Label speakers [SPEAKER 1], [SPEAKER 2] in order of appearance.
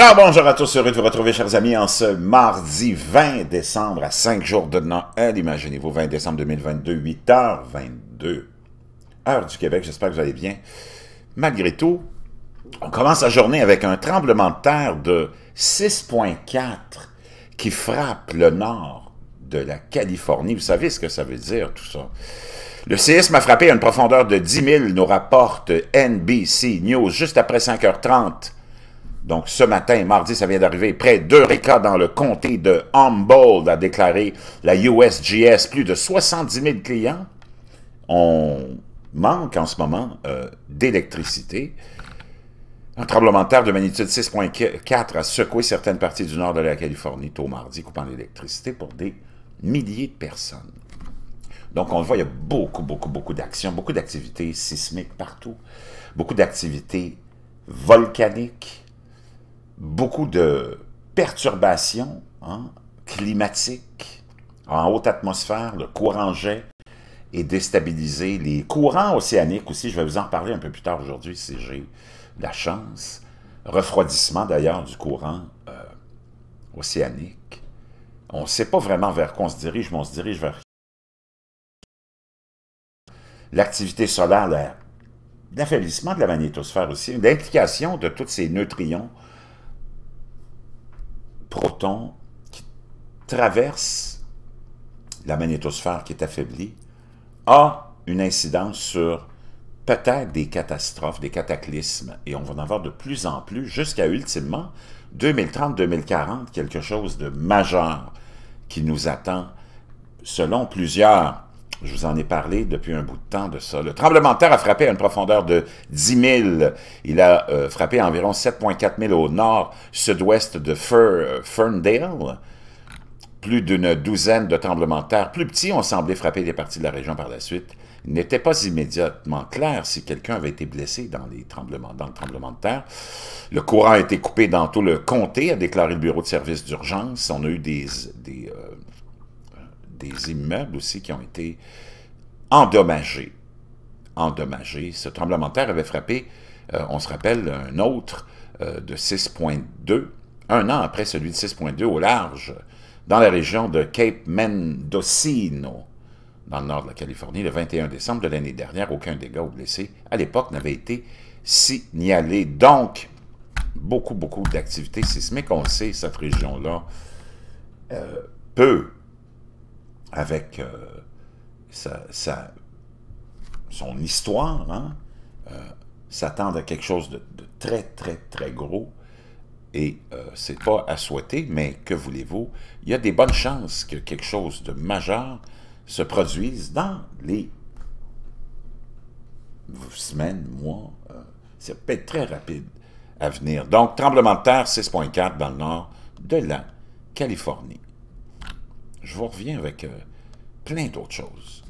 [SPEAKER 1] Alors bonjour à tous, heureux de vous retrouver chers amis en ce mardi 20 décembre à 5 jours de Noël, imaginez-vous 20 décembre 2022, 8h22, heure du Québec, j'espère que vous allez bien. Malgré tout, on commence la journée avec un tremblement de terre de 6.4 qui frappe le nord de la Californie, vous savez ce que ça veut dire tout ça. Le séisme a frappé à une profondeur de 10 000, nous rapporte NBC News juste après 5h30 donc, ce matin, mardi, ça vient d'arriver, près d'Eureka dans le comté de Humboldt a déclaré la USGS. Plus de 70 000 clients. On manque en ce moment euh, d'électricité. Un tremblement de terre de magnitude 6.4 a secoué certaines parties du nord de la Californie tôt mardi, coupant l'électricité pour des milliers de personnes. Donc, on le voit, il y a beaucoup, beaucoup, beaucoup d'actions, beaucoup d'activités sismiques partout, beaucoup d'activités volcaniques, beaucoup de perturbations hein, climatiques en haute atmosphère, le courant jet est déstabilisé, les courants océaniques aussi. Je vais vous en parler un peu plus tard aujourd'hui si j'ai la chance. Refroidissement d'ailleurs du courant euh, océanique. On ne sait pas vraiment vers quoi on se dirige, mais on se dirige vers... L'activité solaire, l'affaiblissement de la magnétosphère aussi, l'implication de tous ces neutrons proton qui traverse la magnétosphère qui est affaiblie a une incidence sur peut-être des catastrophes, des cataclysmes, et on va en avoir de plus en plus jusqu'à ultimement 2030-2040, quelque chose de majeur qui nous attend selon plusieurs je vous en ai parlé depuis un bout de temps de ça. Le tremblement de terre a frappé à une profondeur de 10 000. Il a euh, frappé environ 7,4 000 au nord, sud-ouest de euh, Ferndale. Plus d'une douzaine de tremblements de terre plus petits ont semblé frapper des parties de la région par la suite. Il n'était pas immédiatement clair si quelqu'un avait été blessé dans, les tremblements, dans le tremblement de terre. Le courant a été coupé dans tout le comté, a déclaré le bureau de service d'urgence. On a eu des, des euh, des immeubles aussi qui ont été endommagés. Endommagés. Ce tremblement de terre avait frappé, euh, on se rappelle, un autre euh, de 6.2, un an après celui de 6.2 au large, dans la région de Cape Mendocino, dans le nord de la Californie, le 21 décembre de l'année dernière. Aucun dégât ou blessé à l'époque n'avait été signalé. Donc, beaucoup, beaucoup d'activités sismiques. On sait, cette région-là euh, peut avec euh, sa, son histoire, hein, euh, à quelque chose de, très, très, très gros. Et euh, c'est pas à souhaiter, mais que voulez-vous? Il y a des bonnes chances que quelque chose de majeur se produise dans les semaines, mois. ça peut être très rapide à venir. Donc, tremblement de terre 6.4 dans le nord de la Californie. Je vous reviens avec euh, plein d'autres choses.